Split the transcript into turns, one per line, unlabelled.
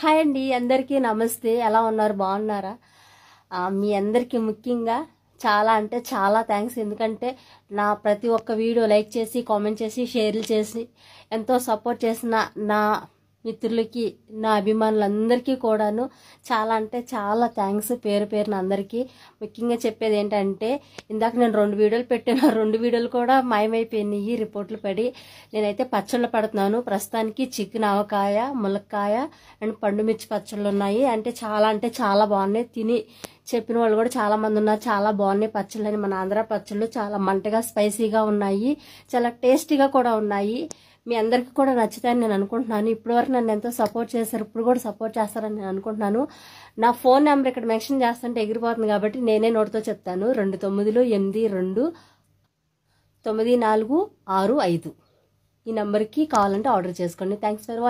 hi అండి అందరికీ నమస్తే ఎలా ఉన్నారు బాగున్నారా మీ అందరికీ ముఖ్యంగా చాలా అంటే చాలా థ్యాంక్స్ ఎందుకంటే నా ప్రతి ఒక్క వీడియో లైక్ చేసి కామెంట్ చేసి షేర్లు చేసి ఎంతో సపోర్ట్ చేసిన నా మిత్రులకి నా అభిమానులందరికీ కూడాను చాలా అంటే చాలా థ్యాంక్స్ పేరు పేరున అందరికీ ముఖ్యంగా చెప్పేది ఏంటంటే ఇందాక నేను రెండు వీడియోలు పెట్టాను రెండు వీడియోలు కూడా మాయమైపోయినాయి రిపోర్ట్లు పడి నేనైతే పచ్చళ్ళు పడుతున్నాను ప్రస్తుతానికి చికెన్ ఆవకాయ ములక్కాయ అండ్ పండుమిర్చి పచ్చళ్ళు ఉన్నాయి అంటే చాలా అంటే చాలా బాగున్నాయి తిని చెప్పిన వాళ్ళు కూడా చాలా మంది ఉన్నారు చాలా బాగున్నాయి పచ్చళ్ళు అని మన ఆంధ్ర పచ్చళ్ళు చాలా మంటగా స్పైసీగా ఉన్నాయి చాలా టేస్టీగా కూడా ఉన్నాయి మీ అందరికీ కూడా నచ్చుతాయని నేను అనుకుంటున్నాను ఇప్పటివరకు నన్ను ఎంతో సపోర్ట్ చేశారు ఇప్పుడు కూడా సపోర్ట్ చేస్తారని నేను అనుకుంటున్నాను నా ఫోన్ నెంబర్ ఇక్కడ మెన్షన్ చేస్తుంటే ఎగిరిపోతుంది కాబట్టి నేనే నోటితో చెప్తాను రెండు తొమ్మిదిలో ఎనిమిది రెండు తొమ్మిది నాలుగు ఆరు ఐదు ఈ నెంబర్కి కావాలంటే ఆర్డర్ చేసుకోండి థ్యాంక్స్ ఫర్ వాచింగ్